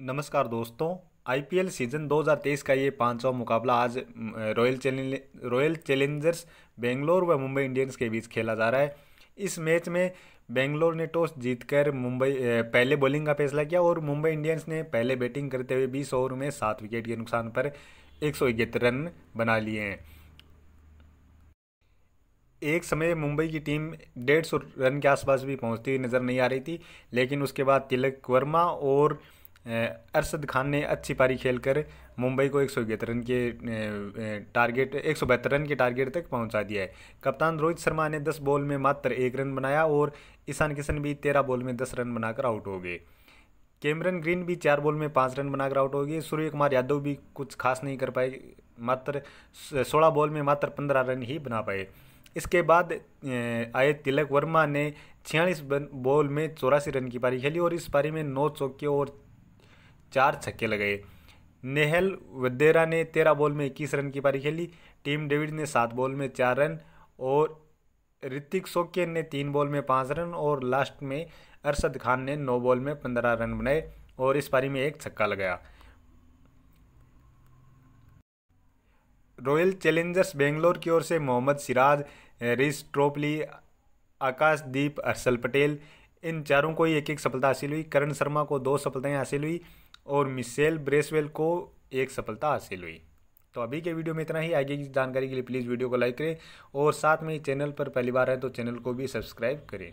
नमस्कार दोस्तों IPL season 2023 का ये पांचवा मुकाबला आज रॉयल रॉयल चैलेंजर्स बेंगलोर व मुंबई इंडियंस के बीच खेला जा रहा है इस मैच में बेंगलोर ने टॉस जीतकर मुंबई पहले बॉलिंग का फैसला किया और मुंबई इंडियंस ने पहले बैटिंग करते हुए 20 ओवर में सात विकेट के नुकसान पर एक रन बना लिए हैं एक समय मुंबई की टीम डेढ़ सौ रन के आसपास भी पहुंचती नज़र नहीं आ रही थी लेकिन उसके बाद तिलक वर्मा और अरशद खान ने अच्छी पारी खेलकर मुंबई को एक सौ रन के टारगेट एक सौ बहत्तर रन के टारगेट तक पहुंचा दिया है कप्तान रोहित शर्मा ने दस बॉल में मात्र एक रन बनाया और ईशान किशन भी तेरह बॉल में दस रन बनाकर आउट हो गए कैमरन ग्रीन भी चार बॉल में पाँच रन बनाकर आउट हो गए सूर्य कुमार यादव भी कुछ खास नहीं कर पाए मात्र सोलह बॉल में मात्र पंद्रह रन ही बना पाए इसके बाद आए तिलक वर्मा ने छियालीस बॉल में चौरासी रन की पारी खेली और इस पारी में नौ चौके और चार छक्के लगाए नेहल वदेरा ने तेरह बॉल में इक्कीस रन की पारी खेली टीम डेविड ने सात बॉल में चार रन और ऋतिक सोकेन ने तीन बॉल में पाँच रन और लास्ट में अरशद खान ने नौ बॉल में पंद्रह रन बनाए और इस पारी में एक छक्का लगाया रॉयल चैलेंजर्स बेंगलोर की ओर से मोहम्मद सिराज रिस ट्रोपली आकाशदीप हर्षल पटेल इन चारों को ही एक एक सफलता हासिल हुई करण शर्मा को दो सफलताएं हासिल हुई और मिसेल ब्रेसवेल को एक सफलता हासिल हुई तो अभी के वीडियो में इतना ही आगे की जानकारी के लिए प्लीज़ वीडियो को लाइक करें और साथ में चैनल पर पहली बार है तो चैनल को भी सब्सक्राइब करें